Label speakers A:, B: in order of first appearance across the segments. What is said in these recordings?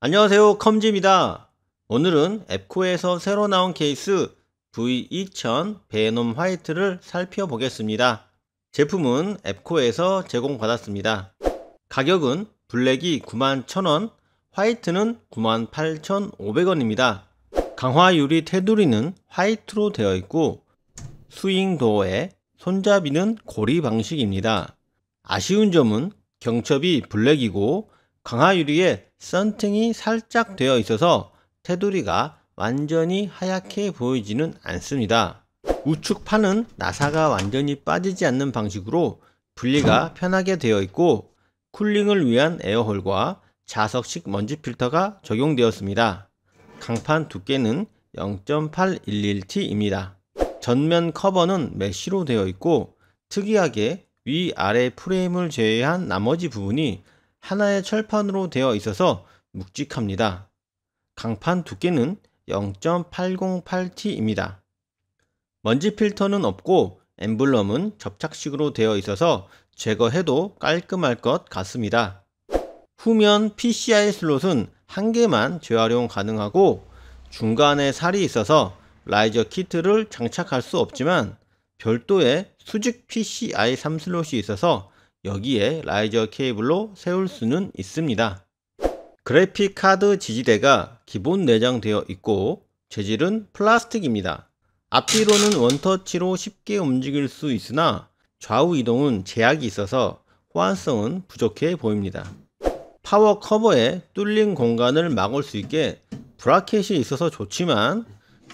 A: 안녕하세요 컴지입니다 오늘은 앱코에서 새로 나온 케이스 V2000 베놈 화이트를 살펴보겠습니다 제품은 앱코에서 제공받았습니다 가격은 블랙이 91,000원 화이트는 98,500원입니다 강화 유리 테두리는 화이트로 되어 있고 스윙 도어에 손잡이는 고리 방식입니다 아쉬운 점은 경첩이 블랙이고 강화유리에 썬팅이 살짝 되어 있어서 테두리가 완전히 하얗게 보이지는 않습니다. 우측 판은 나사가 완전히 빠지지 않는 방식으로 분리가 편하게 되어 있고 쿨링을 위한 에어홀과 자석식 먼지 필터가 적용되었습니다. 강판 두께는 0.811t입니다. 전면 커버는 메쉬로 되어 있고 특이하게 위아래 프레임을 제외한 나머지 부분이 하나의 철판으로 되어 있어서 묵직합니다. 강판 두께는 0.808t입니다. 먼지 필터는 없고 엠블럼은 접착식으로 되어 있어서 제거해도 깔끔할 것 같습니다. 후면 PCI 슬롯은 한 개만 재활용 가능하고 중간에 살이 있어서 라이저 키트를 장착할 수 없지만 별도의 수직 PCI 3슬롯이 있어서 여기에 라이저 케이블로 세울 수는 있습니다. 그래픽 카드 지지대가 기본 내장되어 있고 재질은 플라스틱입니다. 앞뒤로는 원터치로 쉽게 움직일 수 있으나 좌우 이동은 제약이 있어서 호환성은 부족해 보입니다. 파워 커버에 뚫린 공간을 막을 수 있게 브라켓이 있어서 좋지만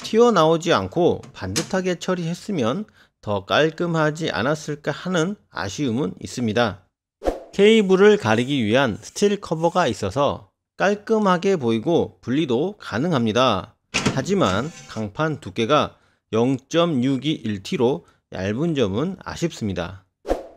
A: 튀어나오지 않고 반듯하게 처리했으면 더 깔끔하지 않았을까 하는 아쉬움은 있습니다. 케이블을 가리기 위한 스틸 커버가 있어서 깔끔하게 보이고 분리도 가능합니다. 하지만 강판 두께가 0.621t로 얇은 점은 아쉽습니다.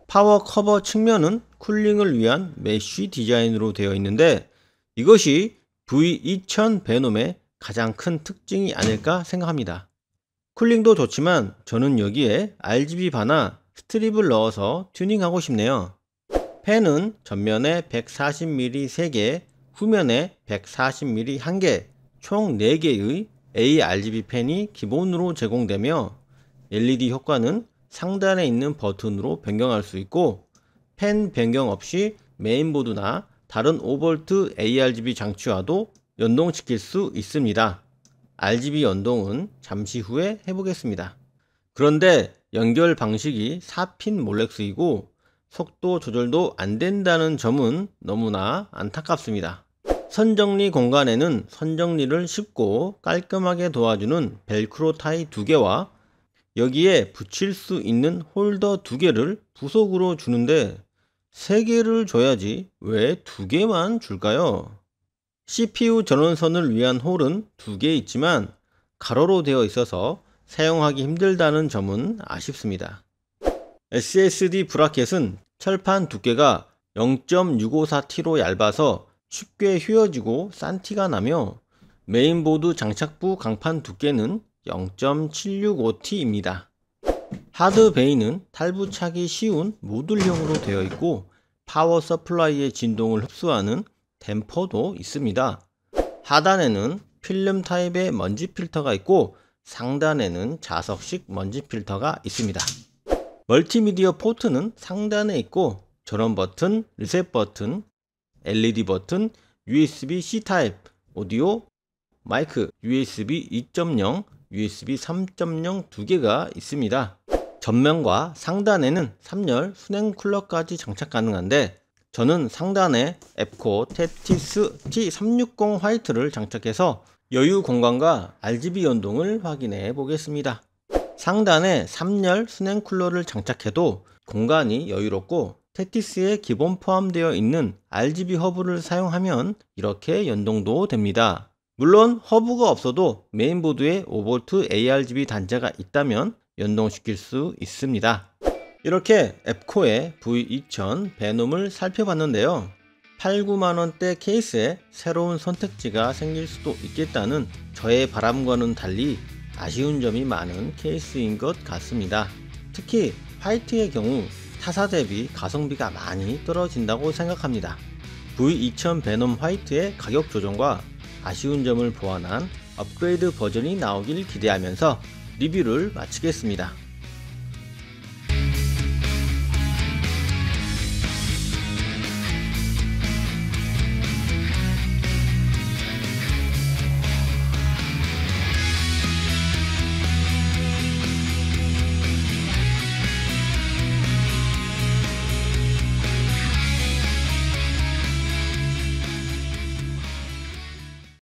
A: 파워 커버 측면은 쿨링을 위한 메쉬 디자인으로 되어 있는데 이것이 V2000 베놈의 가장 큰 특징이 아닐까 생각합니다. 쿨링도 좋지만 저는 여기에 RGB 바나 스트립을 넣어서 튜닝하고 싶네요. 팬은 전면에 140mm 3개, 후면에 140mm 1개, 총 4개의 ARGB 팬이 기본으로 제공되며 LED 효과는 상단에 있는 버튼으로 변경할 수 있고 팬 변경 없이 메인보드나 다른 5V ARGB 장치와도 연동시킬 수 있습니다. RGB 연동은 잠시 후에 해보겠습니다. 그런데 연결 방식이 4핀 몰렉스이고 속도 조절도 안 된다는 점은 너무나 안타깝습니다. 선정리 공간에는 선정리를 쉽고 깔끔하게 도와주는 벨크로 타이 2개와 여기에 붙일 수 있는 홀더 2개를 부속으로 주는데 3개를 줘야지 왜2개만 줄까요? CPU 전원선을 위한 홀은 두 개 있지만 가로로 되어 있어서 사용하기 힘들다는 점은 아쉽습니다. SSD 브라켓은 철판 두께가 0.654T로 얇아서 쉽게 휘어지고 싼 티가 나며 메인보드 장착부 강판 두께는 0.765T입니다. 하드 베이는 탈부착이 쉬운 모듈형으로 되어 있고 파워 서플라이의 진동을 흡수하는 댐퍼도 있습니다. 하단에는 필름 타입의 먼지 필터가 있고 상단에는 자석식 먼지 필터가 있습니다. 멀티미디어 포트는 상단에 있고 전원 버튼, 리셋 버튼, LED 버튼, USB-C 타입, 오디오, 마이크, USB 2.0, USB 3.0 두 개가 있습니다. 전면과 상단에는 3열 순행 쿨러까지 장착 가능한데 저는 상단에 앱코 테티스 T360 화이트를 장착해서 여유 공간과 RGB 연동을 확인해 보겠습니다. 상단에 3열 스냉 쿨러를 장착해도 공간이 여유롭고 테티스에 기본 포함되어 있는 RGB 허브를 사용하면 이렇게 연동도 됩니다. 물론 허브가 없어도 메인보드에 5V ARGB 단자가 있다면 연동시킬 수 있습니다. 이렇게 앱코의 V2000 베놈을 살펴봤는데요. 8, 9만원대 케이스에 새로운 선택지가 생길 수도 있겠다는 저의 바람과는 달리 아쉬운 점이 많은 케이스인 것 같습니다. 특히 화이트의 경우 타사 대비 가성비가 많이 떨어진다고 생각합니다. V2000 베놈 화이트의 가격 조정과 아쉬운 점을 보완한 업그레이드 버전이 나오길 기대하면서 리뷰를 마치겠습니다.